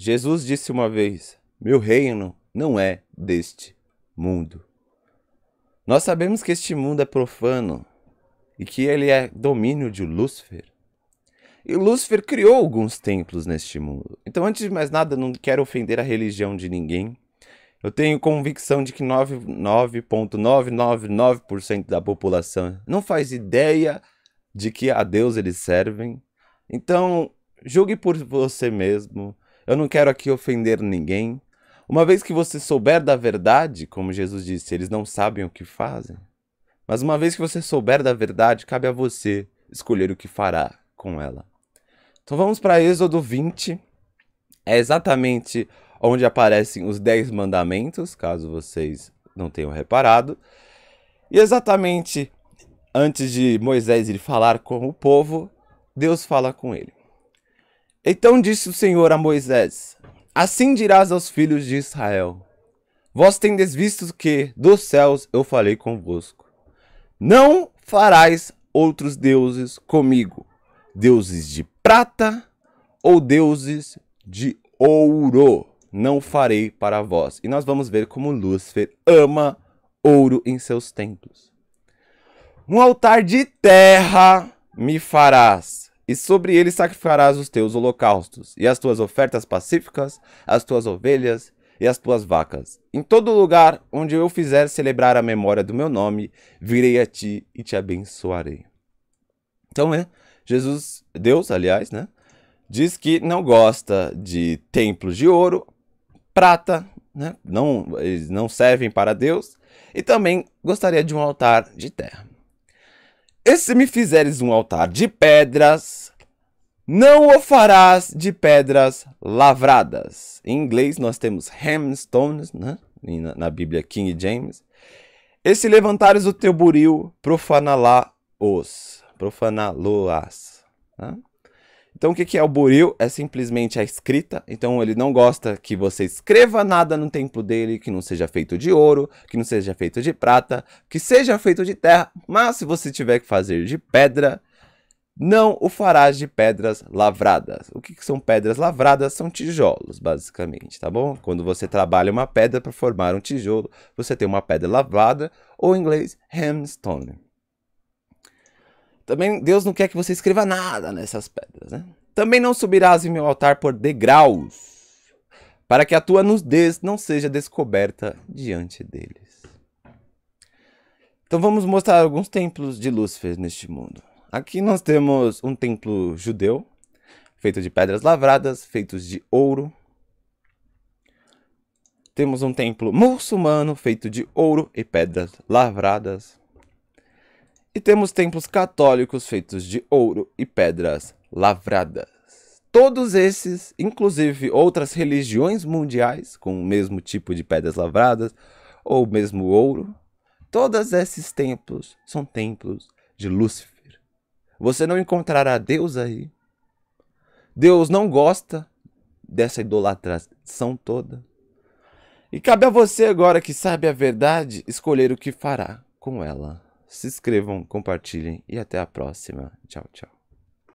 Jesus disse uma vez: Meu reino não é deste mundo. Nós sabemos que este mundo é profano e que ele é domínio de Lúcifer. E Lúcifer criou alguns templos neste mundo. Então, antes de mais nada, não quero ofender a religião de ninguém. Eu tenho convicção de que 99,999% da população não faz ideia de que a Deus eles servem. Então, julgue por você mesmo. Eu não quero aqui ofender ninguém. Uma vez que você souber da verdade, como Jesus disse, eles não sabem o que fazem. Mas uma vez que você souber da verdade, cabe a você escolher o que fará com ela. Então vamos para Êxodo 20. É exatamente onde aparecem os 10 mandamentos, caso vocês não tenham reparado. E exatamente antes de Moisés ir falar com o povo, Deus fala com ele. Então disse o Senhor a Moisés: Assim dirás aos filhos de Israel: Vós tendes visto que dos céus eu falei convosco. Não farás outros deuses comigo, deuses de prata ou deuses de ouro. Não farei para vós. E nós vamos ver como Lúcifer ama ouro em seus templos. Um altar de terra me farás e sobre ele sacrificarás os teus holocaustos, e as tuas ofertas pacíficas, as tuas ovelhas e as tuas vacas. Em todo lugar onde eu fizer celebrar a memória do meu nome, virei a ti e te abençoarei. Então, é, Jesus, Deus, aliás, né, diz que não gosta de templos de ouro, prata, né, não, eles não servem para Deus, e também gostaria de um altar de terra. E se me fizeres um altar de pedras, não o farás de pedras lavradas. Em inglês nós temos hamstones, né? Na, Bíblia King James. E se levantares o teu buril, profana-la-os. Profana-lo-as. Né? Então, o que é o buril? É simplesmente a escrita. Então, ele não gosta que você escreva nada no templo dele que não seja feito de ouro, que não seja feito de prata, que seja feito de terra. Mas, se você tiver que fazer de pedra, não o farás de pedras lavradas. O que, são pedras lavradas? São tijolos, basicamente, tá bom? Quando você trabalha uma pedra para formar um tijolo, você tem uma pedra lavada ou em inglês, hamstone. Também Deus não quer que você escreva nada nessas pedras, né? Também não subirás em meu altar por degraus, para que a tua nudez não seja descoberta diante deles. Então vamos mostrar alguns templos de Lúcifer neste mundo. Aqui nós temos um templo judeu, feito de pedras lavradas, feitos de ouro. Temos um templo muçulmano feito de ouro e pedras lavradas. E temos templos católicos feitos de ouro e pedras lavradas. Todos esses, inclusive outras religiões mundiais com o mesmo tipo de pedras lavradas ou mesmo ouro, todos esses templos são templos de Lúcifer. Você não encontrará Deus aí. Deus não gosta dessa idolatração toda. E cabe a você agora que sabe a verdade escolher o que fará com ela se inscrevam, compartilhem e até a próxima. Tchau, tchau.